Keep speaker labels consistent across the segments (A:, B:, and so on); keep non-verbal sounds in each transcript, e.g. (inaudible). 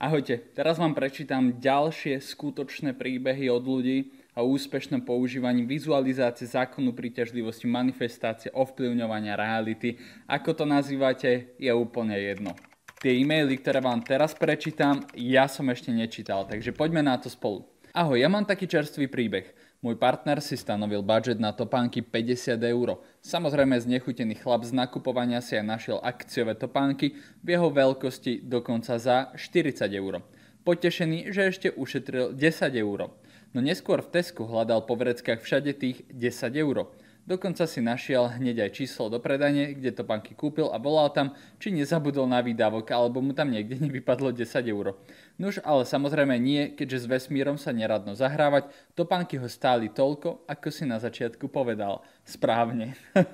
A: Ahojte, teraz vám prečítam ďalšie skutočné príbehy od ľudí o úspešnom používaní vizualizácie zákonu príťažlivosti, manifestácie, ovplyvňovania reality. Ako to nazývate, je úplne jedno. Tie e-maily, ktoré vám teraz prečítam, ja som ešte nečítal, takže poďme na to spolu. Ahoj, ja mám taký čerstvý príbeh. Môj partner si stanovil budget na topánky 50 eur. Samozrejme znechutený chlap z nakupovania si aj našiel akciové topánky v jeho veľkosti dokonca za 40 eur. Potešený, že ešte ušetril 10 eur. No neskôr v Tesku hľadal po vreckách všade tých 10 eur. Dokonca si našiel hneď aj číslo do predane, kde topánky kúpil a volal tam, či nezabudol na výdavok alebo mu tam niekde (laughs) nevypadlo 10 eur. Nuž ale samozrejme nie, keďže s vesmírom sa neradno zahrávať, topánky ho stáli toľko, ako si na začiatku povedal. Správne. (laughs)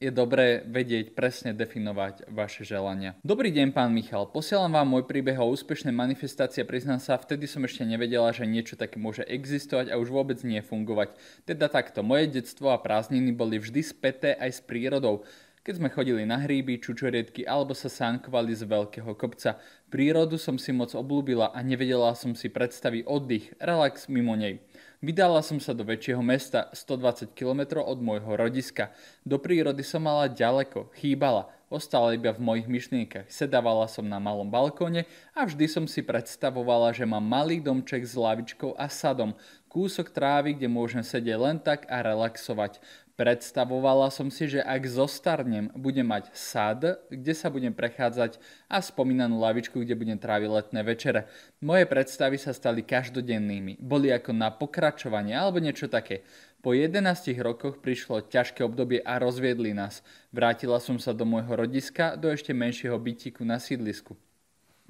A: je dobré vedieť presne definovať vaše želania. Dobrý deň, pán Michal. Posielam vám môj príbeh o úspešnej manifestácii. Priznám sa, vtedy som ešte nevedela, že niečo také môže existovať a už vôbec nie fungovať. Teda takto, moje detstvo a prázdniny boli vždy späté aj s prírodou keď sme chodili na hríby, čučoriedky alebo sa sánkovali z veľkého kopca. Prírodu som si moc oblúbila a nevedela som si predstaviť oddych, relax mimo nej. Vydala som sa do väčšieho mesta, 120 km od môjho rodiska. Do prírody som mala ďaleko, chýbala, ostala iba v mojich myšlienkach. Sedávala som na malom balkóne a vždy som si predstavovala, že mám malý domček s lavičkou a sadom, kúsok trávy, kde môžem sedieť len tak a relaxovať. Predstavovala som si, že ak zostarnem, budem mať sad, kde sa budem prechádzať a spomínanú lavičku, kde budem tráviť letné večere. Moje predstavy sa stali každodennými, boli ako na pokračovanie alebo niečo také. Po 11 rokoch prišlo ťažké obdobie a rozviedli nás. Vrátila som sa do môjho rodiska, do ešte menšieho bytiku na sídlisku.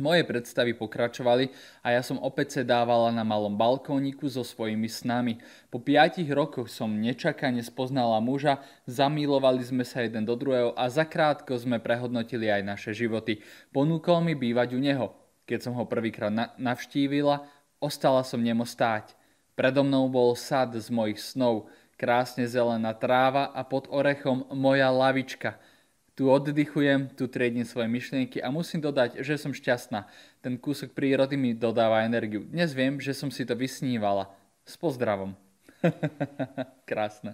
A: Moje predstavy pokračovali a ja som opäť sedávala na malom balkóniku so svojimi snami. Po piatich rokoch som nečakane spoznala muža, zamilovali sme sa jeden do druhého a zakrátko sme prehodnotili aj naše životy. Ponúkol mi bývať u neho. Keď som ho prvýkrát na- navštívila, ostala som nemo stáť. Predo mnou bol sad z mojich snov, krásne zelená tráva a pod orechom moja lavička – tu oddychujem, tu triedím svoje myšlienky a musím dodať, že som šťastná. Ten kúsok prírody mi dodáva energiu. Dnes viem, že som si to vysnívala. S pozdravom. (laughs) Krásne.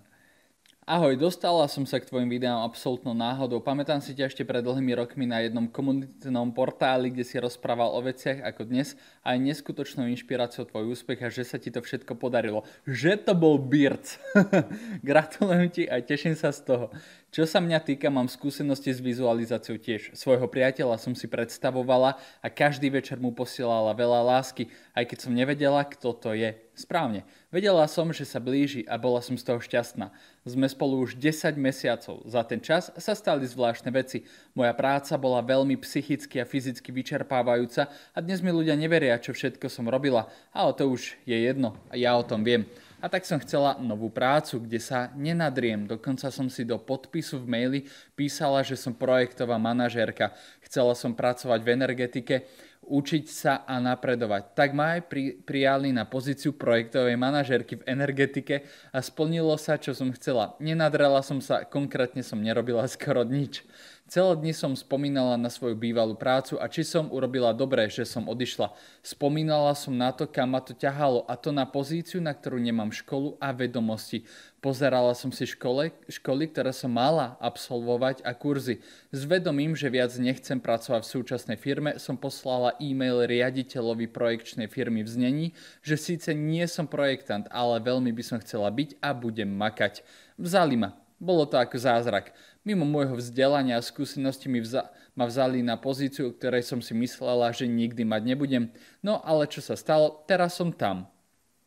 A: Ahoj, dostala som sa k tvojim videám absolútno náhodou. Pamätám si ťa ešte pred dlhými rokmi na jednom komunitnom portáli, kde si rozprával o veciach ako dnes a aj neskutočnou inšpiráciou tvoj úspech a že sa ti to všetko podarilo. Že to bol birc. (laughs) Gratulujem ti a teším sa z toho. Čo sa mňa týka, mám skúsenosti s vizualizáciou tiež. Svojho priateľa som si predstavovala a každý večer mu posielala veľa lásky, aj keď som nevedela, kto to je. Správne. Vedela som, že sa blíži a bola som z toho šťastná. Sme spolu už 10 mesiacov. Za ten čas sa stali zvláštne veci. Moja práca bola veľmi psychicky a fyzicky vyčerpávajúca a dnes mi ľudia neveria, čo všetko som robila, ale to už je jedno a ja o tom viem. A tak som chcela novú prácu, kde sa nenadriem. Dokonca som si do podpisu v maili písala, že som projektová manažérka. Chcela som pracovať v energetike, učiť sa a napredovať. Tak ma aj pri, prijali na pozíciu projektovej manažérky v energetike a splnilo sa, čo som chcela. Nenadrela som sa, konkrétne som nerobila skoro nič. Celé dni som spomínala na svoju bývalú prácu a či som urobila dobré, že som odišla. Spomínala som na to, kam ma to ťahalo a to na pozíciu, na ktorú nemám školu a vedomosti. Pozerala som si škole, školy, ktoré som mala absolvovať a kurzy. S vedomím, že viac nechcem pracovať v súčasnej firme, som poslala e-mail riaditeľovi projekčnej firmy v znení, že síce nie som projektant, ale veľmi by som chcela byť a budem makať. Vzali ma. Bolo to ako zázrak. Mimo môjho vzdelania a skúsenosti mi vza- ma vzali na pozíciu, o ktorej som si myslela, že nikdy mať nebudem. No ale čo sa stalo, teraz som tam.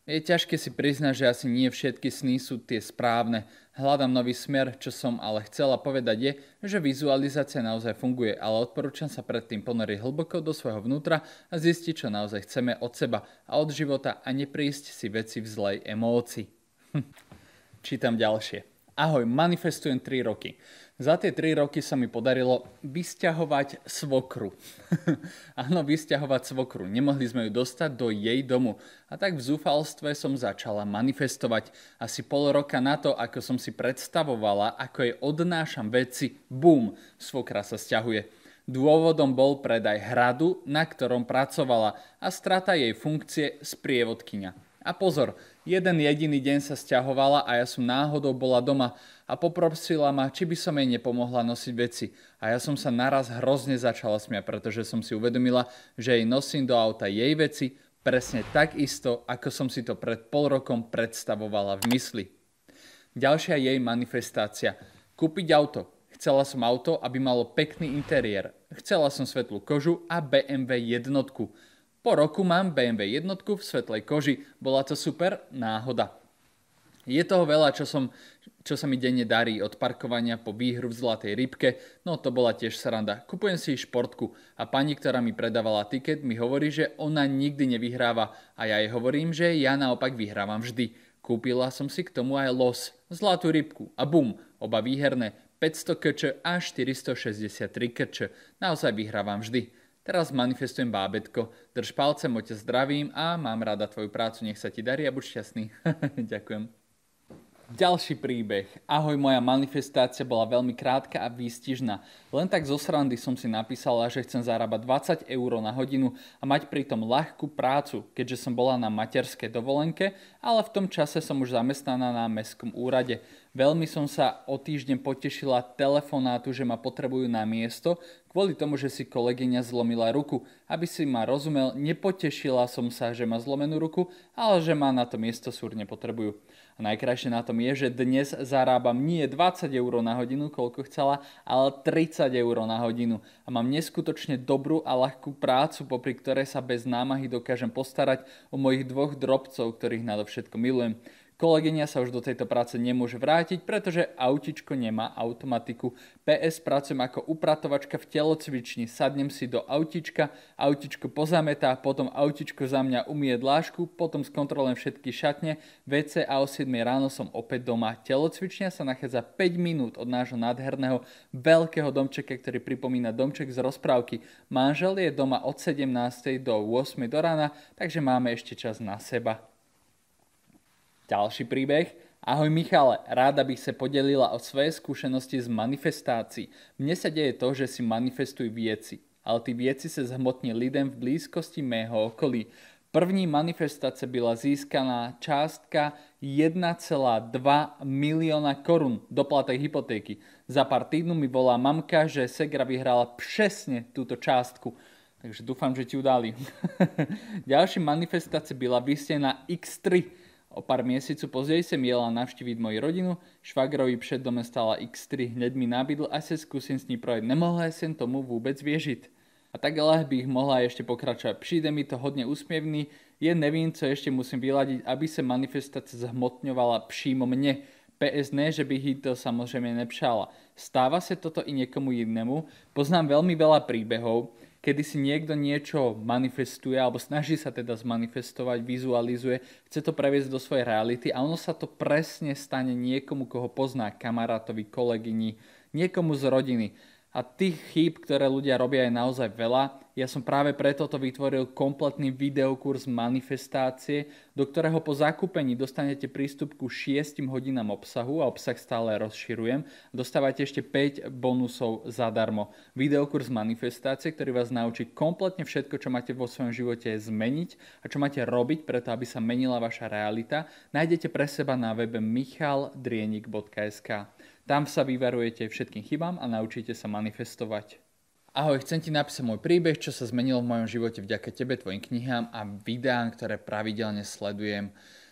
A: Je ťažké si priznať, že asi nie všetky sny sú tie správne. Hľadám nový smer, čo som ale chcela povedať je, že vizualizácia naozaj funguje, ale odporúčam sa predtým ponoriť hlboko do svojho vnútra a zistiť, čo naozaj chceme od seba a od života a neprísť si veci v zlej emócii. Hm. Čítam ďalšie ahoj, manifestujem 3 roky. Za tie 3 roky sa mi podarilo vysťahovať svokru. (laughs) Áno, vysťahovať svokru. Nemohli sme ju dostať do jej domu. A tak v zúfalstve som začala manifestovať. Asi pol roka na to, ako som si predstavovala, ako jej odnášam veci, bum, svokra sa sťahuje. Dôvodom bol predaj hradu, na ktorom pracovala a strata jej funkcie sprievodkynia. A pozor, jeden jediný deň sa stiahovala a ja som náhodou bola doma a poprosila ma, či by som jej nepomohla nosiť veci. A ja som sa naraz hrozne začala smiať, pretože som si uvedomila, že jej nosím do auta jej veci presne tak isto, ako som si to pred pol rokom predstavovala v mysli. Ďalšia jej manifestácia. Kúpiť auto. Chcela som auto, aby malo pekný interiér. Chcela som svetlú kožu a BMW jednotku po roku mám BMW jednotku v svetlej koži. Bola to super náhoda. Je toho veľa, čo, som, čo sa mi denne darí, od parkovania po výhru v Zlatej rybke, no to bola tiež sranda. Kupujem si športku a pani, ktorá mi predávala tiket, mi hovorí, že ona nikdy nevyhráva a ja jej hovorím, že ja naopak vyhrávam vždy. Kúpila som si k tomu aj los, zlatú rybku a bum, oba výherné, 500 kč a 463 krč. Naozaj vyhrávam vždy. Teraz manifestujem bábetko, drž palcem, oťa zdravím a mám rada tvoju prácu, nech sa ti darí a buď šťastný. (laughs) Ďakujem. Ďalší príbeh. Ahoj, moja manifestácia bola veľmi krátka a výstižná. Len tak zo srandy som si napísala, že chcem zarábať 20 eur na hodinu a mať pritom ľahkú prácu, keďže som bola na materskej dovolenke, ale v tom čase som už zamestnaná na mestskom úrade. Veľmi som sa o týždeň potešila telefonátu, že ma potrebujú na miesto, kvôli tomu, že si kolegyňa zlomila ruku. Aby si ma rozumel, nepotešila som sa, že má zlomenú ruku, ale že ma na to miesto súrne potrebujú najkrajšie na tom je, že dnes zarábam nie 20 eur na hodinu, koľko chcela, ale 30 eur na hodinu. A mám neskutočne dobrú a ľahkú prácu, popri ktorej sa bez námahy dokážem postarať o mojich dvoch drobcov, ktorých nadovšetko milujem. Kolegyňa sa už do tejto práce nemôže vrátiť, pretože autičko nemá automatiku. PS pracujem ako upratovačka v telocvični, sadnem si do autička, autičko pozametá, potom autičko za mňa umie dlášku, potom skontrolujem všetky šatne, WC a o 7 ráno som opäť doma. Telocvičňa sa nachádza 5 minút od nášho nádherného veľkého domčeka, ktorý pripomína domček z rozprávky. Manžel je doma od 17. do 8. do rána, takže máme ešte čas na seba. Ďalší príbeh. Ahoj Michale, ráda by sa podelila o svoje skúsenosti z manifestácií. Mne sa deje to, že si manifestujú vieci, ale tí vieci sa zhmotní lidem v blízkosti mého okolí. První manifestácia byla získaná částka 1,2 milióna korun doplatek hypotéky. Za pár týdnu mi volá mamka, že Segra vyhrala presne túto částku. Takže dúfam, že ti udali. (laughs) Ďalší manifestácia byla vysnená X3 O pár mesiacov pozdej sem jela navštíviť moju rodinu, švagrovi před dome stala X3, hneď mi nabídl a se skúsim s ní projeť. Nemohla sem tomu vôbec viežiť. A tak ale bych mohla ešte pokračovať. Přijde mi to hodne úsmievný, je nevím, co ešte musím vyladiť, aby sa manifestácia zhmotňovala přímo mne. PS ne, že by jí to samozrejme nepšala. Stáva sa toto i niekomu jednému? Poznám veľmi veľa príbehov, kedy si niekto niečo manifestuje alebo snaží sa teda zmanifestovať, vizualizuje, chce to previesť do svojej reality a ono sa to presne stane niekomu, koho pozná, kamarátovi, kolegyni, niekomu z rodiny. A tých chýb, ktoré ľudia robia, je naozaj veľa. Ja som práve preto to vytvoril kompletný videokurs manifestácie, do ktorého po zakúpení dostanete prístup ku 6 hodinám obsahu a obsah stále rozširujem. Dostávate ešte 5 bonusov zadarmo. Videokurs manifestácie, ktorý vás naučí kompletne všetko, čo máte vo svojom živote zmeniť a čo máte robiť preto, aby sa menila vaša realita, nájdete pre seba na webe michaldrienik.sk. Tam sa vyvarujete všetkým chybám a naučíte sa manifestovať. Ahoj, chcem ti napísať môj príbeh, čo sa zmenilo v mojom živote vďaka tebe, tvojim knihám a videám, ktoré pravidelne sledujem.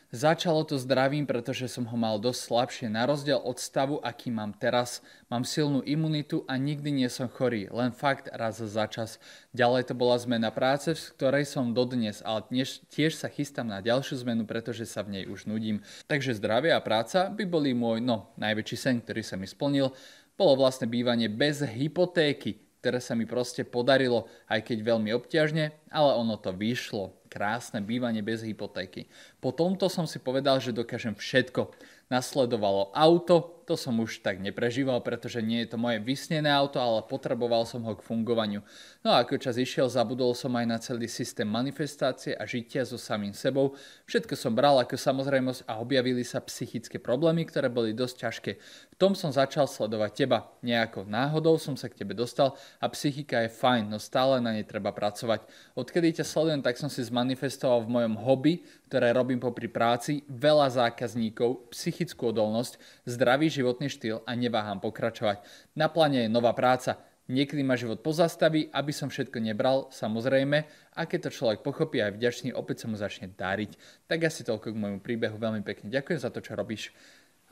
A: Začalo to zdravím, pretože som ho mal dosť slabšie. Na rozdiel od stavu, aký mám teraz, mám silnú imunitu a nikdy nie som chorý, len fakt raz za čas. Ďalej to bola zmena práce, v ktorej som dodnes, ale tiež sa chystám na ďalšiu zmenu, pretože sa v nej už nudím. Takže zdravie a práca by boli môj, no, najväčší sen, ktorý sa mi splnil. Bolo vlastne bývanie bez hypotéky, ktoré sa mi proste podarilo, aj keď veľmi obťažne, ale ono to vyšlo krásne bývanie bez hypotéky. Po tomto som si povedal, že dokážem všetko. Nasledovalo auto, to som už tak neprežíval, pretože nie je to moje vysnené auto, ale potreboval som ho k fungovaniu. No a ako čas išiel, zabudol som aj na celý systém manifestácie a žitia so samým sebou. Všetko som bral ako samozrejmosť a objavili sa psychické problémy, ktoré boli dosť ťažké. V tom som začal sledovať teba. Nejako náhodou som sa k tebe dostal a psychika je fajn, no stále na nej treba pracovať. Odkedy ťa sledujem, tak som si zma manifestoval v mojom hobby, ktoré robím popri práci, veľa zákazníkov, psychickú odolnosť, zdravý životný štýl a neváham pokračovať. Na pláne je nová práca, Niekedy ma život pozastaví, aby som všetko nebral, samozrejme, a keď to človek pochopí aj vďačný, opäť sa mu začne dáriť. Tak asi toľko k môjmu príbehu, veľmi pekne ďakujem za to, čo robíš.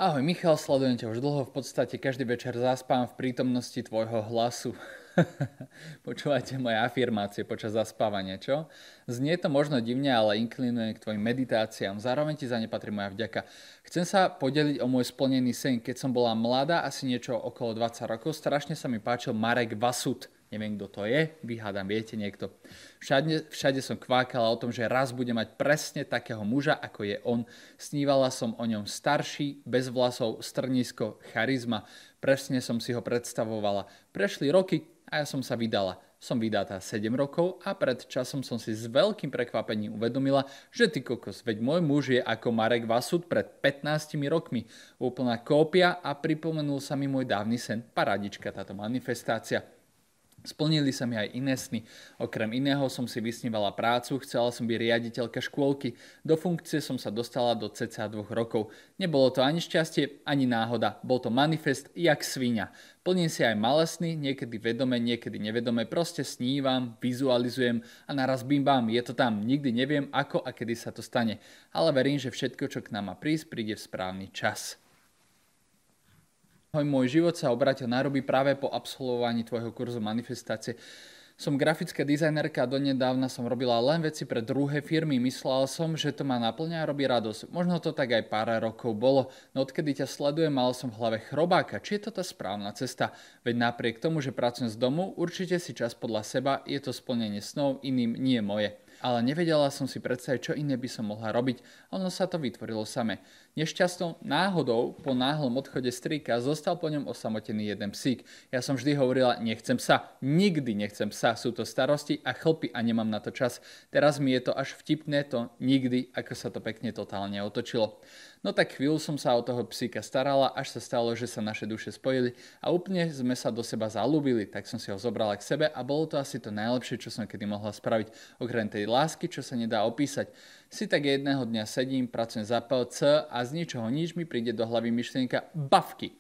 A: Ahoj Michal, sledujem ťa už dlho, v podstate každý večer zaspám v prítomnosti tvojho hlasu. (laughs) Počúvajte moje afirmácie počas zaspávania, čo? Znie to možno divne, ale inklinujem k tvojim meditáciám. Zároveň ti za ne patrí moja vďaka. Chcem sa podeliť o môj splnený sen. Keď som bola mladá, asi niečo okolo 20 rokov, strašne sa mi páčil Marek Vasut. Neviem, kto to je, vyhádam, viete niekto. Všade, všade som kvákala o tom, že raz bude mať presne takého muža, ako je on. Snívala som o ňom starší, bez vlasov, strnisko, charizma. Presne som si ho predstavovala. Prešli roky, a ja som sa vydala. Som vydatá 7 rokov a pred časom som si s veľkým prekvapením uvedomila, že ty kokos, veď môj muž je ako Marek Vasud pred 15 rokmi. Úplná kópia a pripomenul sa mi môj dávny sen, paradička táto manifestácia. Splnili sa mi aj iné sny. Okrem iného som si vysnívala prácu, chcela som byť riaditeľka škôlky. Do funkcie som sa dostala do cca dvoch rokov. Nebolo to ani šťastie, ani náhoda. Bol to manifest jak svinia. Plním si aj malé sny, niekedy vedome, niekedy nevedome. Proste snívam, vizualizujem a naraz bim bam, je to tam. Nikdy neviem, ako a kedy sa to stane. Ale verím, že všetko, čo k nám má prísť, príde v správny čas. Môj život sa obrátil na ruby práve po absolvovaní tvojho kurzu manifestácie. Som grafická dizajnerka a donedávna som robila len veci pre druhé firmy. Myslel som, že to ma naplňa a robí radosť. Možno to tak aj pár rokov bolo, no odkedy ťa sledujem, mal som v hlave chrobáka. Či je to tá správna cesta? Veď napriek tomu, že pracujem z domu, určite si čas podľa seba, je to splnenie snov, iným nie moje. Ale nevedela som si predstaviť, čo iné by som mohla robiť. Ono sa to vytvorilo same. Nešťastnou náhodou po náhlom odchode strýka zostal po ňom osamotený jeden psík. Ja som vždy hovorila, nechcem sa, nikdy nechcem sa, sú to starosti a chlpy a nemám na to čas. Teraz mi je to až vtipné to nikdy, ako sa to pekne totálne otočilo. No tak chvíľu som sa o toho psíka starala, až sa stalo, že sa naše duše spojili a úplne sme sa do seba zalúbili, tak som si ho zobrala k sebe a bolo to asi to najlepšie, čo som kedy mohla spraviť, okrem tej lásky, čo sa nedá opísať. Si tak jedného dňa sedím, pracujem za PLC a z ničoho nič mi príde do hlavy myšlienka bavky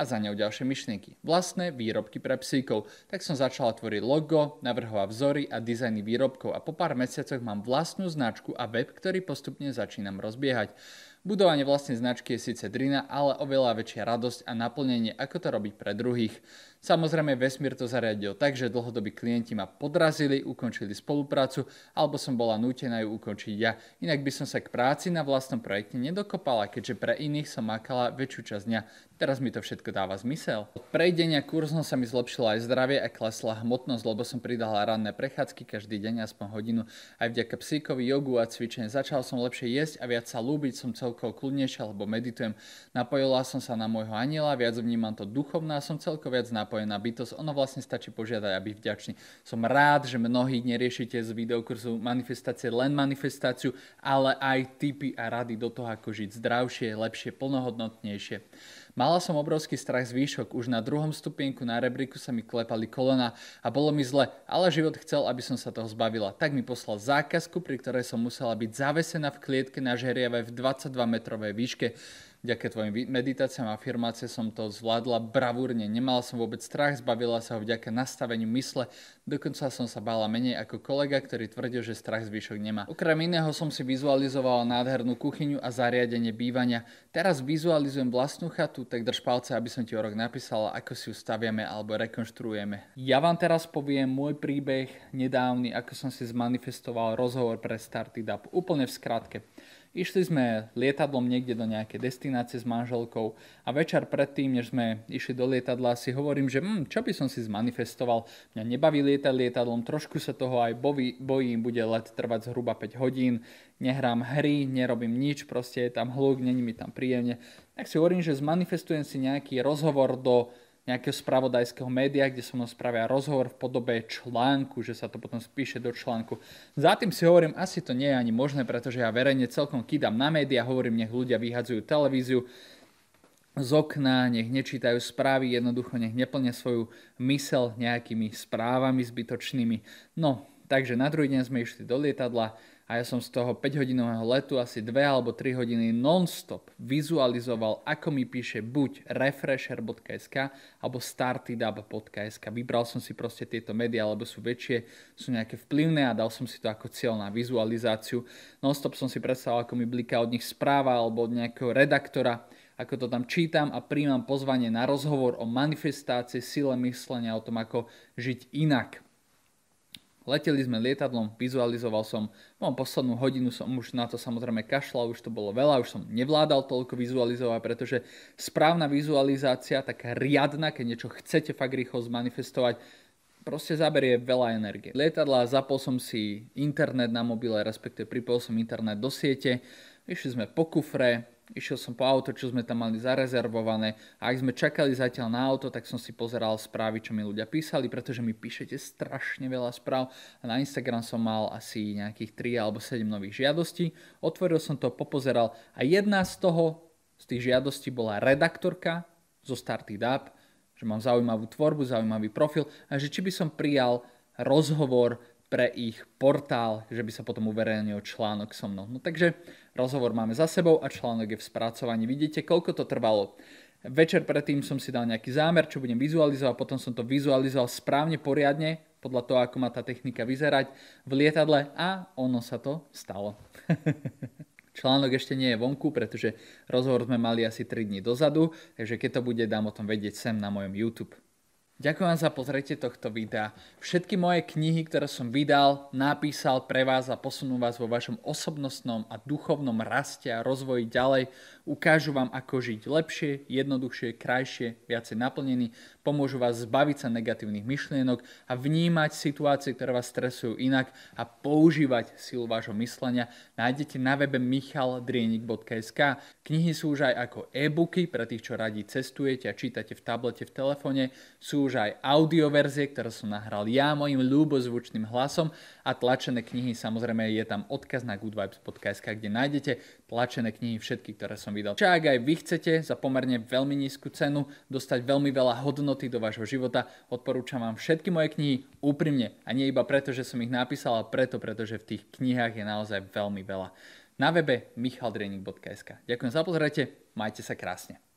A: a za ňou ďalšie myšlienky. Vlastné výrobky pre psíkov. Tak som začala tvoriť logo, navrhovať vzory a dizajny výrobkov a po pár mesiacoch mám vlastnú značku a web, ktorý postupne začínam rozbiehať. Budovanie vlastnej značky je síce drina, ale oveľa väčšia radosť a naplnenie, ako to robiť pre druhých. Samozrejme, vesmír to zariadil tak, že dlhodobí klienti ma podrazili, ukončili spoluprácu, alebo som bola nútená ju ukončiť ja. Inak by som sa k práci na vlastnom projekte nedokopala, keďže pre iných som makala väčšiu časť dňa. Teraz mi to všetko dáva zmysel. Od prejdenia kurzom sa mi zlepšilo aj zdravie a klesla hmotnosť, lebo som pridala ranné prechádzky každý deň aspoň hodinu. Aj vďaka psíkovi, jogu a cvičenie začal som lepšie jesť a viac sa lúbiť, som celkovo kľudnejšia, lebo meditujem. Napojila som sa na môjho aniela, viac vnímam to duchovná, som celkovo viac napojila napojená bytosť. Ono vlastne stačí požiadať a byť vďačný. Som rád, že mnohí neriešite z videokurzu manifestácie len manifestáciu, ale aj tipy a rady do toho, ako žiť zdravšie, lepšie, plnohodnotnejšie. Mala som obrovský strach z výšok. Už na druhom stupienku na rebríku sa mi klepali kolena a bolo mi zle, ale život chcel, aby som sa toho zbavila. Tak mi poslal zákazku, pri ktorej som musela byť zavesená v klietke na žeriave v 22-metrovej výške. Vďaka tvojim meditáciám a afirmácie som to zvládla bravúrne, nemala som vôbec strach, zbavila sa ho vďaka nastaveniu mysle, dokonca som sa bála menej ako kolega, ktorý tvrdil, že strach zvyšok nemá. Okrem iného som si vizualizovala nádhernú kuchyňu a zariadenie bývania. Teraz vizualizujem vlastnú chatu, tak drž palce, aby som ti o rok napísala, ako si ju staviame alebo rekonštruujeme. Ja vám teraz poviem môj príbeh nedávny, ako som si zmanifestoval rozhovor pre Startup. úplne v skratke. Išli sme lietadlom niekde do nejakej destinácie s manželkou a večer predtým, než sme išli do lietadla, si hovorím, že hm, čo by som si zmanifestoval. Mňa nebaví lietať lietadlom, trošku sa toho aj boví, bojím, bude let trvať zhruba 5 hodín, nehrám hry, nerobím nič, proste je tam hluk, není mi tam príjemne. Tak si hovorím, že zmanifestujem si nejaký rozhovor do nejakého spravodajského média, kde sa mnou spravia rozhovor v podobe článku, že sa to potom spíše do článku. Za tým si hovorím, asi to nie je ani možné, pretože ja verejne celkom kýdam na médiá, hovorím, nech ľudia vyhadzujú televíziu z okna, nech nečítajú správy, jednoducho nech neplnia svoju mysel nejakými správami zbytočnými. No, takže na druhý deň sme išli do lietadla, a ja som z toho 5-hodinového letu asi 2 alebo 3 hodiny non-stop vizualizoval, ako mi píše buď refresher.sk alebo startedup.sk. Vybral som si proste tieto médiá, lebo sú väčšie, sú nejaké vplyvné a dal som si to ako cieľ na vizualizáciu. Non-stop som si predstavoval, ako mi bliká od nich správa alebo od nejakého redaktora, ako to tam čítam a príjmam pozvanie na rozhovor o manifestácii, sile myslenia, o tom, ako žiť inak. Leteli sme lietadlom, vizualizoval som, mám no, poslednú hodinu, som už na to samozrejme kašlal, už to bolo veľa, už som nevládal toľko vizualizovať, pretože správna vizualizácia, taká riadna, keď niečo chcete fakt rýchlo zmanifestovať, proste zaberie veľa energie. Lietadla, zapol som si internet na mobile, respektíve pripojil som internet do siete, išli sme po kufre, išiel som po auto, čo sme tam mali zarezervované a ak sme čakali zatiaľ na auto, tak som si pozeral správy, čo mi ľudia písali, pretože mi píšete strašne veľa správ a na Instagram som mal asi nejakých 3 alebo 7 nových žiadostí. Otvoril som to, popozeral a jedna z toho, z tých žiadostí bola redaktorka zo Started Up, že mám zaujímavú tvorbu, zaujímavý profil a že či by som prijal rozhovor pre ich portál, že by sa potom uverejnil článok so mnou. No takže Rozhovor máme za sebou a článok je v spracovaní. Vidíte, koľko to trvalo. Večer predtým som si dal nejaký zámer, čo budem vizualizovať, potom som to vizualizoval správne, poriadne, podľa toho, ako má tá technika vyzerať v lietadle a ono sa to stalo. (laughs) Článok ešte nie je vonku, pretože rozhovor sme mali asi 3 dní dozadu, takže keď to bude, dám o tom vedieť sem na mojom YouTube. Ďakujem vám za pozretie tohto videa. Všetky moje knihy, ktoré som vydal, napísal pre vás a posunú vás vo vašom osobnostnom a duchovnom raste a rozvoji ďalej, Ukážu vám, ako žiť lepšie, jednoduchšie, krajšie, viacej naplnený. Pomôžu vás zbaviť sa negatívnych myšlienok a vnímať situácie, ktoré vás stresujú inak a používať silu vášho myslenia. Nájdete na webe michaldrienik.sk. Knihy sú už aj ako e-booky pre tých, čo radi cestujete a čítate v tablete, v telefóne. Sú už aj audioverzie, ktoré som nahral ja mojim ľubozvučným hlasom a tlačené knihy, samozrejme je tam odkaz na goodvibes.sk, kde nájdete tlačené knihy všetky, ktoré som vydal. Čo ak aj vy chcete za pomerne veľmi nízku cenu dostať veľmi veľa hodnoty do vášho života, odporúčam vám všetky moje knihy úprimne. A nie iba preto, že som ich napísal, ale preto, pretože v tých knihách je naozaj veľmi veľa. Na webe michaldrenik.sk Ďakujem za pozrite, majte sa krásne.